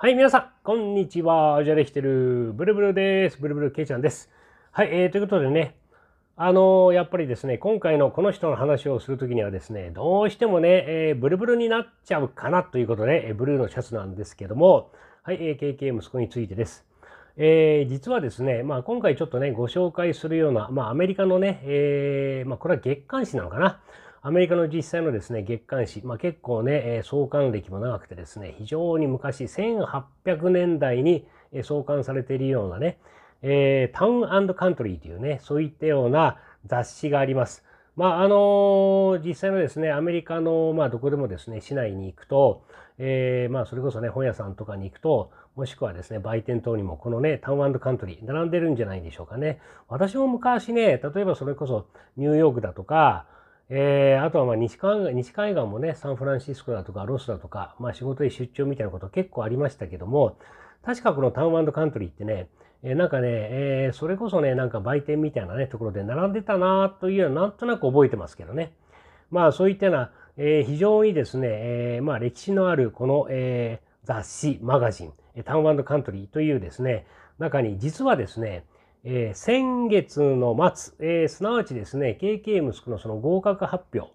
はい、皆さん、こんにちは。おじゃれきてる、ブルブルです。ブルブルけいちゃんです。はい、えー、ということでね、あのー、やっぱりですね、今回のこの人の話をするときにはですね、どうしてもね、えー、ブルブルになっちゃうかなということで、えー、ブルーのシャツなんですけども、はい、AKK 息子についてです。えー、実はですね、まあ、今回ちょっとね、ご紹介するような、まあ、アメリカのね、えー、まあ、これは月刊誌なのかな。アメリカの実際のですね、月刊誌、まあ、結構ね、創刊歴も長くてですね、非常に昔、1800年代に創刊されているようなね、えー、タウンカントリーというね、そういったような雑誌があります。まああの実際のですねアメリカの、まあ、どこでもですね市内に行くと、えーまあ、それこそね本屋さんとかに行くともしくはですね売店等にもこのねタウンカントリー並んでるんじゃないでしょうかね私も昔ね例えばそれこそニューヨークだとかえー、あとはまあ西海岸西海岸もね、サンフランシスコだとかロスだとか、まあ、仕事で出張みたいなこと結構ありましたけども、確かこのタウンカントリーってね、えー、なんかね、えー、それこそね、なんか売店みたいなね、ところで並んでたなというのはなんとなく覚えてますけどね。まあそういったような、えー、非常にですね、えー、まあ歴史のあるこの、えー、雑誌、マガジン、タウンカントリーというですね、中に実はですね、えー、先月の末、えー、すなわちですね、KK 息子のその合格発表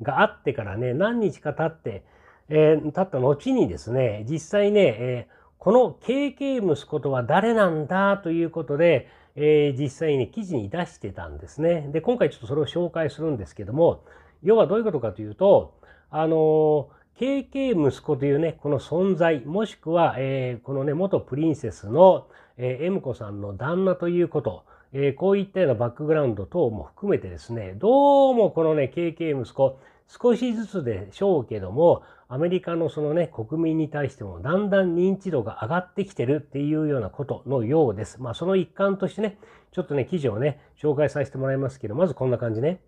があってからね、何日か経って、えー、経った後にですね、実際ね、えこの KK 息子とは誰なんだということで、え実際に、記事に出してたんですね。で、今回ちょっとそれを紹介するんですけども、要はどういうことかというと、あの KK 息子というね、この存在、もしくは、えこのね、元プリンセスの、えー、M 子さんの旦那ということ、えー、こういったようなバックグラウンド等も含めてですね、どうもこのね、KK 息子、少しずつでしょうけども、アメリカのそのね、国民に対してもだんだん認知度が上がってきてるっていうようなことのようです。まあその一環としてね、ちょっとね、記事をね、紹介させてもらいますけど、まずこんな感じね。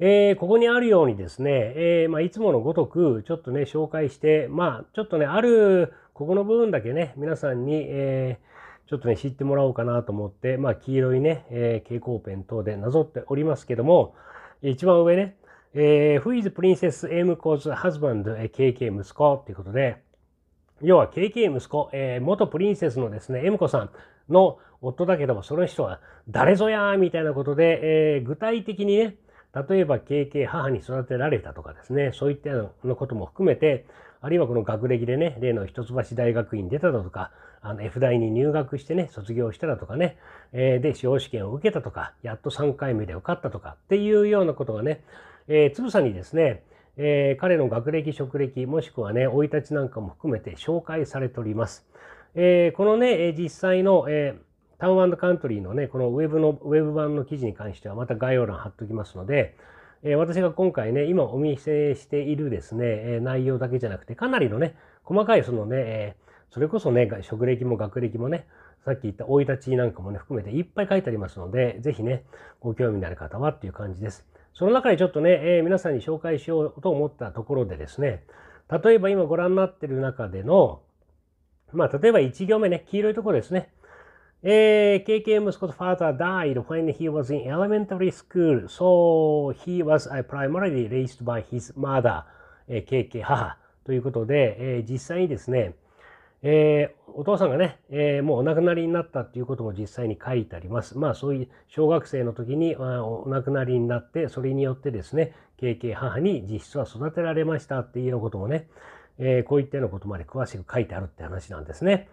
えー、ここにあるようにですね、えー、まあ、いつものごとくちょっとね紹介して、まあ、ちょっとねあるここの部分だけね皆さんに、えー、ちょっとね知ってもらおうかなと思って、まあ、黄色いね、え蛍光ペン等でなぞっておりますけども一番上ね、え Who is Princess M. Co's husband? KK 息子ということで要は KK 息子、え元プリンセスのですね M 子さんの夫だけどもその人は誰ぞやみたいなことで、え具体的にね例えば経験、母に育てられたとかですね、そういったようなことも含めて、あるいはこの学歴でね、例の一橋大学院出ただとか、あの F 大に入学してね、卒業しただとかね、えー、で、司法試験を受けたとか、やっと3回目で受かったとかっていうようなことがね、えー、つぶさにですね、えー、彼の学歴、職歴、もしくはね、生い立ちなんかも含めて紹介されております。えー、このね、実際の、えータウンカントリーのね、このウェブの、ウェブ版の記事に関してはまた概要欄貼っておきますので、えー、私が今回ね、今お見せしているですね、え内容だけじゃなくて、かなりのね、細かいそのね、えそれこそね、職歴も学歴もね、さっき言った生い立ちなんかもね、含めていっぱい書いてありますので、ぜひね、ご興味のある方はっていう感じです。その中でちょっとね、えー、皆さんに紹介しようと思ったところでですね、例えば今ご覧になってる中での、まあ、例えば1行目ね、黄色いところですね。えー、KK 息子と father died when he was in elementary school, so he was primarily raised by his mother, えー、KK 母ということで、えー、実際にですね、えー、お父さんがね、えー、もうお亡くなりになったということも実際に書いてあります。まあそういう小学生の時にお亡くなりになって、それによってですね、KK 母に実質は育てられましたっていうようなこともね、えー、こういったようなことまで詳しく書いてあるって話なんですね。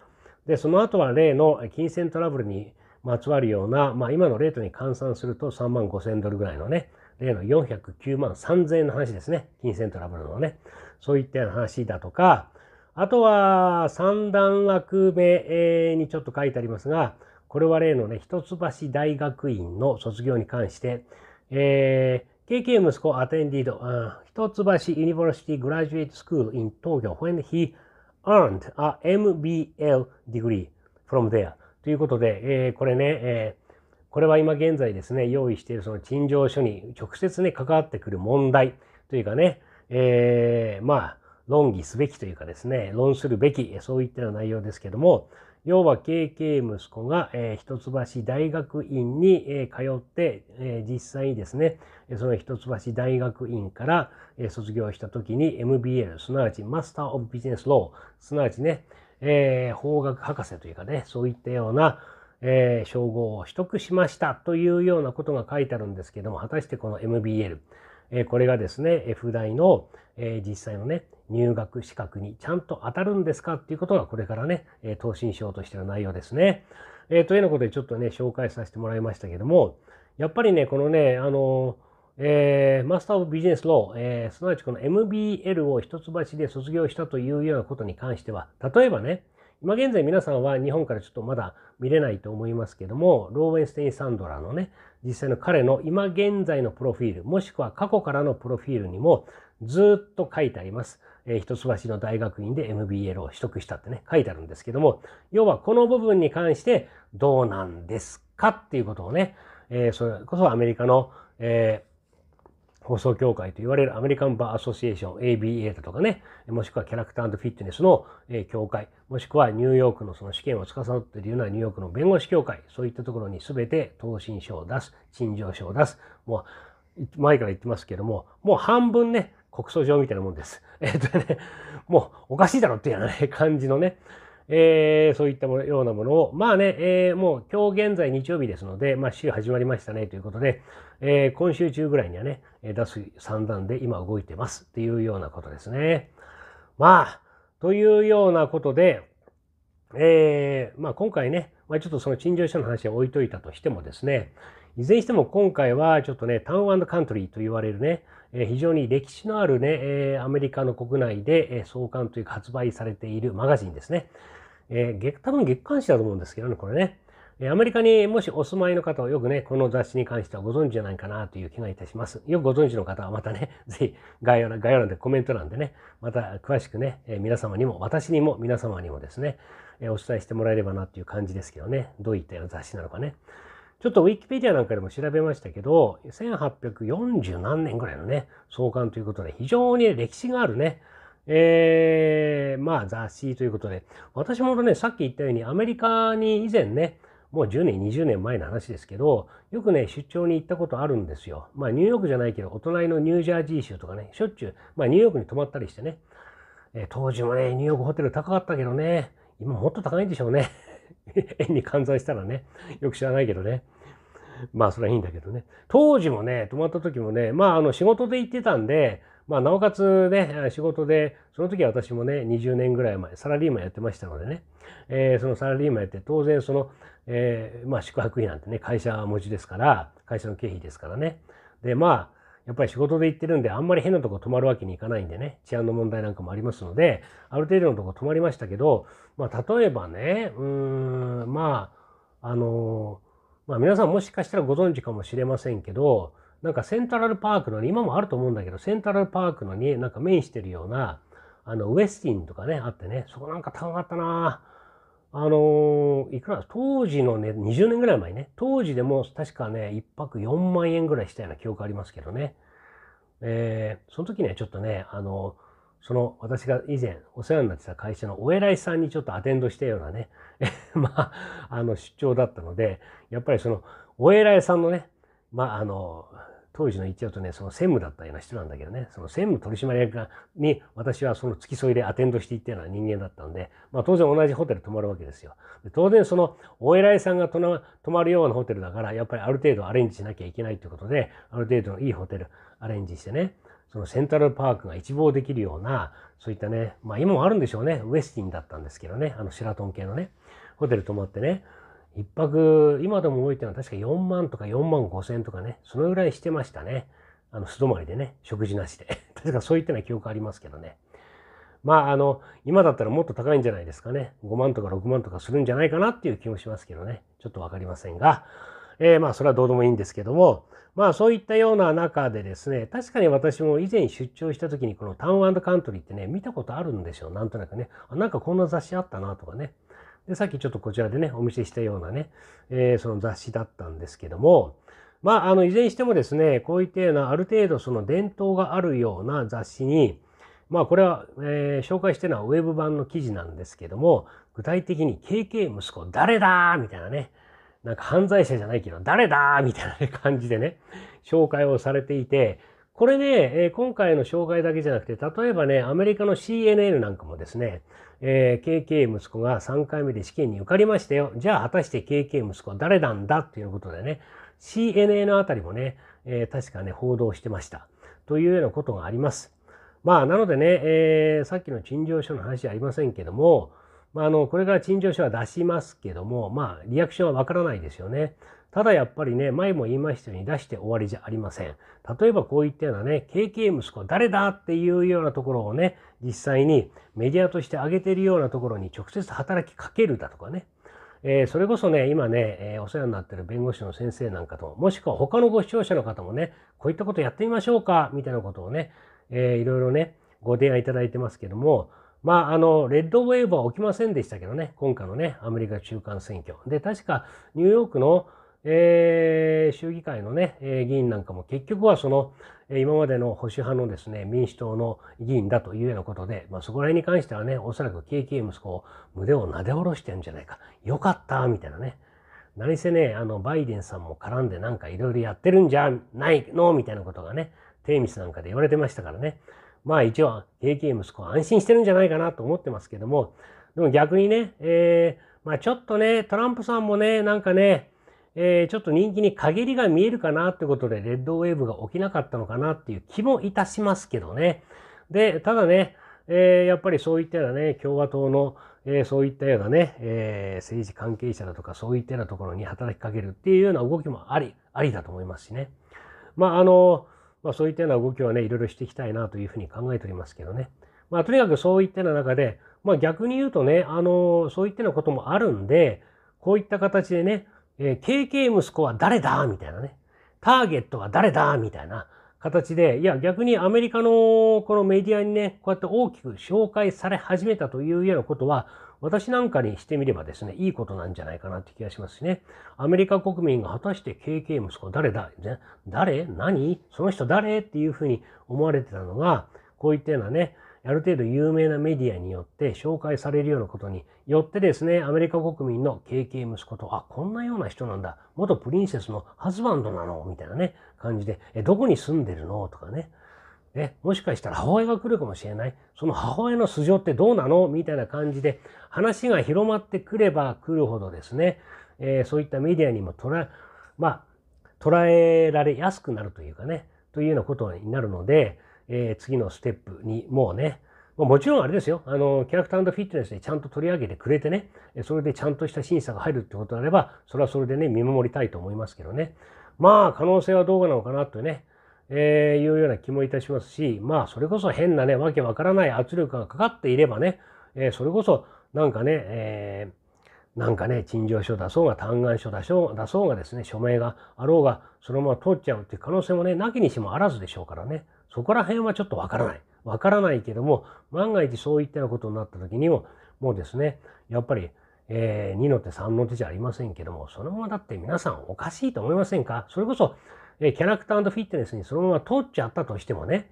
でその後は例の金銭トラブルにまつわるような、まあ、今のレートに換算すると3万5千ドルぐらいのね例の409万3千円の話ですね金銭トラブルのねそういったような話だとかあとは三段落目にちょっと書いてありますがこれは例のね一橋大学院の卒業に関して、えー KK 息子アテンディド、一橋ユニバーシティグラジュエイトスクールイン東京 when he earned a MBL degree from there ということで、えー、これね、えー、これは今現在ですね、用意しているその陳情書に直接ね、関わってくる問題というかね、えー、まあ、論議すべきというかですね、論するべき、そういったような内容ですけども、要は KK 息子が、えー、一橋大学院に、えー、通って、えー、実際にですね、その一橋大学院から、えー、卒業した時に m b l すなわちマスター・オブ・ビジネス・ロー、すなわちね、えー、法学博士というかね、そういったような、えー、称号を取得しましたというようなことが書いてあるんですけども、果たしてこの MBL、えー、これがですね、F 大の、えー、実際のね、入学資格にちゃんと当たるんですかっていうことがこれからね、え答申書としての内容ですね。えー、というようなことでちょっとね、紹介させてもらいましたけども、やっぱりね、このね、あのえー、マスター・オブ・ビジネス・ロー、えー、すなわちこの MBL を一橋で卒業したというようなことに関しては、例えばね、今現在皆さんは日本からちょっとまだ見れないと思いますけども、ローウェンステイン・サンドラのね、実際の彼の今現在のプロフィール、もしくは過去からのプロフィールにもずっと書いてあります。えー、一橋の大学院で MBA を取得したってね、書いてあるんですけども、要はこの部分に関してどうなんですかっていうことをね、えー、それこそアメリカの、えー、放送協会と言われるアメリカンバーアソシエーション ABA だとかね、もしくはキャラクターフィットネスの、え協会、もしくはニューヨークのその試験を司っているようなニューヨークの弁護士協会、そういったところに全て答申書を出す、陳情書を出す、もう前から言ってますけども、もう半分ね、告訴状みたいなもんです。えっ、とね、もうおかしいだろっていうような、ね、感じのね、えー、そういったようなものを、まあね、えー、もう今日現在日曜日ですので、まあ、週始まりましたねということで、えー、今週中ぐらいにはね、出す算段で今動いてますっていうようなことですね。まあ、というようなことで、えー、まあ今回ね、まあ、ちょっとその陳情書の話は置いといたとしてもですね、いずれにしても今回はちょっとね、タウンカントリーと言われるね、え非常に歴史のあるね、えアメリカの国内で、え創刊というか発売されているマガジンですね。えー、多分月刊誌だと思うんですけどね、これね。アメリカにもしお住まいの方はよくね、この雑誌に関してはご存知じゃないかなという気がいたします。よくご存知の方はまたね、ぜひ概要欄、概要欄でコメント欄でね、また詳しくね、皆様にも、私にも皆様にもですね、お伝えしてもらえればなという感じですけどね、どういったような雑誌なのかね。ちょっとウィキペディアなんかでも調べましたけど、1840何年ぐらいのね、創刊ということで、非常に歴史があるね、えー、まあ雑誌ということで、私もね、さっき言ったようにアメリカに以前ね、もう10年、20年前の話ですけど、よくね、出張に行ったことあるんですよ。まあニューヨークじゃないけど、お隣のニュージャージー州とかね、しょっちゅう、まあニューヨークに泊まったりしてね、えー、当時もね、ニューヨークホテル高かったけどね、今もっと高いんでしょうね。円 に換算したらね、よく知らないけどね。まあそれはいいんだけどね。当時もね、泊まった時もね、まああの仕事で行ってたんで、まあなおかつね、仕事で、その時は私もね、20年ぐらい前、サラリーマンやってましたのでね、えー、そのサラリーマンやって、当然その、えー、まあ宿泊費なんてね、会社持ちですから、会社の経費ですからね。で、まあ、やっぱり仕事で行ってるんで、あんまり変なとこ泊まるわけにいかないんでね、治安の問題なんかもありますので、ある程度のとこ泊まりましたけど、まあ例えばね、うーん、まあ、あのーまあ、皆さんもしかしたらご存知かもしれませんけど、なんかセントラルパークの、ね、今もあると思うんだけど、セントラルパークのになんか面してるような、あの、ウェスティンとかね、あってね、そこなんか高かったなあのー、いくら、当時のね、20年ぐらい前ね、当時でも確かね、1泊4万円ぐらいしたような記憶ありますけどね。えー、その時ね、ちょっとね、あのーその私が以前お世話になってた会社のお偉いさんにちょっとアテンドしたようなね まあ、あの出張だったので、やっぱりそのお偉いさんのね、まああの、当時の言っちゃうとね、その専務だったような人なんだけどね、その専務取締役に私はその付き添いでアテンドしていったような人間だったんで、まあ当然同じホテル泊まるわけですよ。で当然そのお偉いさんが泊まるようなホテルだから、やっぱりある程度アレンジしなきゃいけないということで、ある程度のいいホテルアレンジしてね、そのセントラルパークが一望できるような、そういったね、まあ今もあるんでしょうね。ウェスティンだったんですけどね。あのシェラトン系のね、ホテル泊まってね。一泊、今でも覚えてるのは確か4万とか4万5千とかね、そのぐらいしてましたね。あの、素泊まりでね、食事なしで。確かそういったような記憶ありますけどね。まあ、あの、今だったらもっと高いんじゃないですかね。5万とか6万とかするんじゃないかなっていう気もしますけどね。ちょっとわかりませんが。えー、まあそれはどうでもいいんですけども、まあそういったような中でですね、確かに私も以前出張した時にこのタウンカントリーってね、見たことあるんですよ。なんとなくね。あなんかこんな雑誌あったなとかね。で、さっきちょっとこちらでね、お見せしたようなね、えー、その雑誌だったんですけども、まあ、あの、いずれにしてもですね、こういったような、ある程度その伝統があるような雑誌に、まあ、これは、えー、紹介してるのはウェブ版の記事なんですけども、具体的に KK 息子誰だみたいなね、なんか犯罪者じゃないけど、誰だみたいな、ね、感じでね、紹介をされていて、これね、え今回の紹介だけじゃなくて、例えばね、アメリカの CNN なんかもですね、えー、KK 息子が3回目で試験に受かりましたよ。じゃあ果たして KK 息子は誰なんだっていうことでね、CNN あたりもね、えー、確かね、報道してました。というようなことがあります。まあ、なのでね、えー、さっきの陳情書の話じゃありませんけども、まあ、あのこれから陳情書は出しますけども、まあ、リアクションはわからないですよね。ただやっぱりね、前も言いましたように出して終わりじゃありません。例えばこういったようなね、KK 息子誰だっていうようなところをね、実際にメディアとして挙げているようなところに直接働きかけるだとかね、えー、それこそね、今ね、えー、お世話になってる弁護士の先生なんかとも、もしくは他のご視聴者の方もね、こういったことやってみましょうか、みたいなことをね、えー、いろいろね、ご提案いただいてますけども、まあ、あの、レッドウェーブは起きませんでしたけどね、今回のね、アメリカ中間選挙。で、確かニューヨークの、えー、州議会のね、え議員なんかも結局はその、え今までの保守派のですね、民主党の議員だというようなことで、まあ、そこら辺に関してはね、おそらく KK 息子を胸をなで下ろしてるんじゃないか。よかった、みたいなね。何せね、あの、バイデンさんも絡んでなんかいろいろやってるんじゃないのみたいなことがね、テイミスなんかで言われてましたからね。まあ一応、KK 息子は安心してるんじゃないかなと思ってますけども、でも逆にね、えー、まあちょっとね、トランプさんもね、なんかね、えー、ちょっと人気に陰りが見えるかなってことで、レッドウェーブが起きなかったのかなっていう気もいたしますけどね。で、ただね、えー、やっぱりそういったようなね、共和党の、えー、そういったようなね、えー、政治関係者だとか、そういったようなところに働きかけるっていうような動きもあり、ありだと思いますしね。まあ、あの、まあ、そういったような動きはね、いろいろしていきたいなというふうに考えておりますけどね。まあ、とにかくそういったような中で、まあ、逆に言うとね、あの、そういったようなこともあるんで、こういった形でね、えー、KK 息子は誰だみたいなね、ターゲットは誰だみたいな形で、いや、逆にアメリカのこのメディアにね、こうやって大きく紹介され始めたというようなことは、私なんかにしてみればですね、いいことなんじゃないかなって気がしますしね。アメリカ国民が果たして KK 息子誰だ、誰何その人誰っていうふうに思われてたのが、こういったようなね、ある程度有名なメディアによって紹介されるようなことによってですね、アメリカ国民の KK 息子と、あ、こんなような人なんだ。元プリンセスのハズバンドなのみたいなね、感じで、え、どこに住んでるのとかね。ね、もしかしたら母親が来るかもしれない。その母親の素性ってどうなのみたいな感じで話が広まってくれば来るほどですね、えー、そういったメディアにも捉え、まあ、捉えられやすくなるというかね、というようなことになるので、えー、次のステップにもうね、もちろんあれですよ。あの、キャラクターフィットネスでちゃんと取り上げてくれてね、それでちゃんとした審査が入るってことであれば、それはそれでね、見守りたいと思いますけどね。まあ、可能性はどうなのかなとね、えー、いうような気もいたしますし、まあ、それこそ変なね、わけわからない圧力がかかっていればね、えー、それこそ、なんかね、えー、なんかね、陳情書出そうが、嘆願書出そう出そうがですね、署名があろうが、そのまま通っちゃうっていう可能性もね、なきにしもあらずでしょうからね、そこら辺はちょっとわからない。わからないけども、万が一そういったようなことになった時にも、もうですね、やっぱり、えー、2の手3の手じゃありませんけども、そのままだって皆さんおかしいと思いませんかそれこそ、えキャラクターフィットネスにそのまま通っちゃったとしてもね、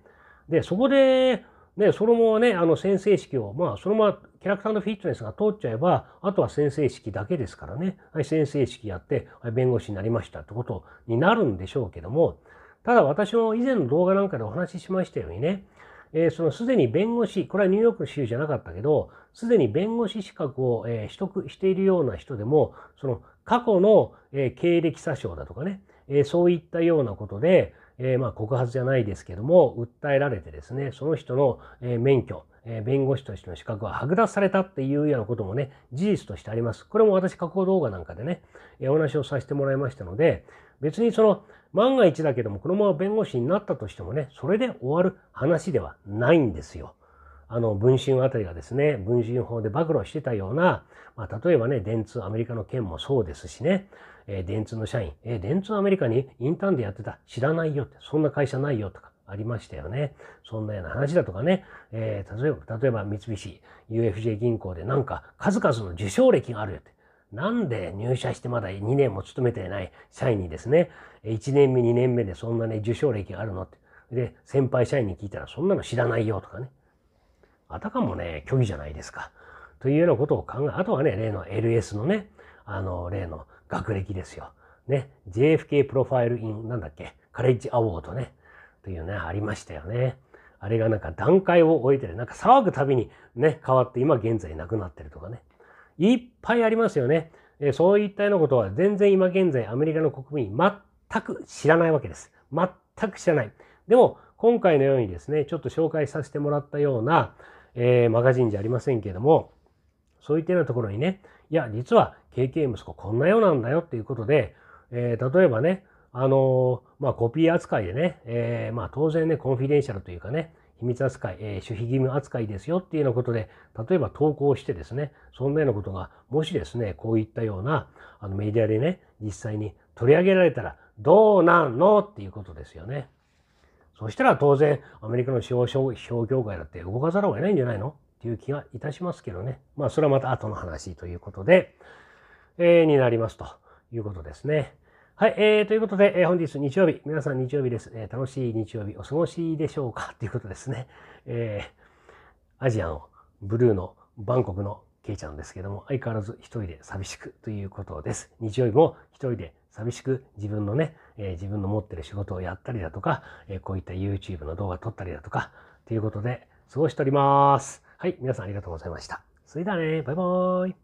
で、そこで、ね、そのままね、あの先生式を、まあ、そのままキャラクターフィットネスが通っちゃえば、あとは先生式だけですからね、はい、先生式やって、はい、弁護士になりましたってことになるんでしょうけども、ただ私も以前の動画なんかでお話ししましたようにね、えー、そのすでに弁護士、これはニューヨークの州じゃなかったけど、すでに弁護士資格を、えー、取得しているような人でも、その過去の、えー、経歴詐称だとかね、えそういったようなことで、えまあ、告発じゃないですけども訴えられてですねその人の、え免許え弁護士としての資格は剥奪されたっていうようなこともね、事実としてあります。これも私過去動画なんかでね、えお話をさせてもらいましたので、別にその、万が一だけども、このまま弁護士になったとしてもね、それで終わる話ではないんですよ。あの文春あたりがですね文春法で暴露してたような、まあ、例えばね電通アメリカの件もそうですしね、えー、電通の社員、えー、電通アメリカにインターンでやってた知らないよってそんな会社ないよとかありましたよね。そんなような話だとかね、えー、例えば例えば三菱 UFJ 銀行でなんか数々の受賞歴があるよって。なんで入社してまだ2年も勤めてない社員にですね、1年目、2年目でそんなね、受賞歴があるのって。で、先輩社員に聞いたら、そんなの知らないよとかね。あたかもね、虚偽じゃないですか。というようなことを考え、あとはね、例の LS のね、あの、例の学歴ですよ。ね、JFK プロファイルイン、なんだっけ、カレッジアォードね、というね、ありましたよね。あれがなんか段階を終えてる、なんか騒ぐたびにね、変わって今現在なくなってるとかね。いっぱいありますよね。えそういったようなことは全然今現在アメリカの国民全く知らないわけです。全く知らない。でも今回のようにですね、ちょっと紹介させてもらったような、えー、マガジンじゃありませんけれども、そういったようなところにね、いや、実は KK 息子こんなようなんだよっていうことで、えー、例えばね、あのー、まあ、コピー扱いでね、えー、まあ、当然ね、コンフィデンシャルというかね、秘密扱い、え守秘義務扱いですよっていうようなことで、例えば投稿してですね、そんなようなことが、もしですね、こういったようなあのメディアでね、実際に取り上げられたらどうなんのっていうことですよね。そしたら当然アメリカの司法商業界だって動かざるを得ないんじゃないのっていう気がいたしますけどね。まあそれはまた後の話ということで、えー、になりますということですね。はい、えー、ということで、えー、本日日曜日、皆さん日曜日です、えー。楽しい日曜日お過ごしでしょうかということですね。えー、アジアのブルーのバンコクのケイちゃんですけども、相変わらず一人で寂しくということです。日曜日も一人で寂しく自分のね、えー、自分の持ってる仕事をやったりだとか、えー、こういった YouTube の動画撮ったりだとか、ということで過ごしております。はい、皆さんありがとうございました。それではね、バイバーイ。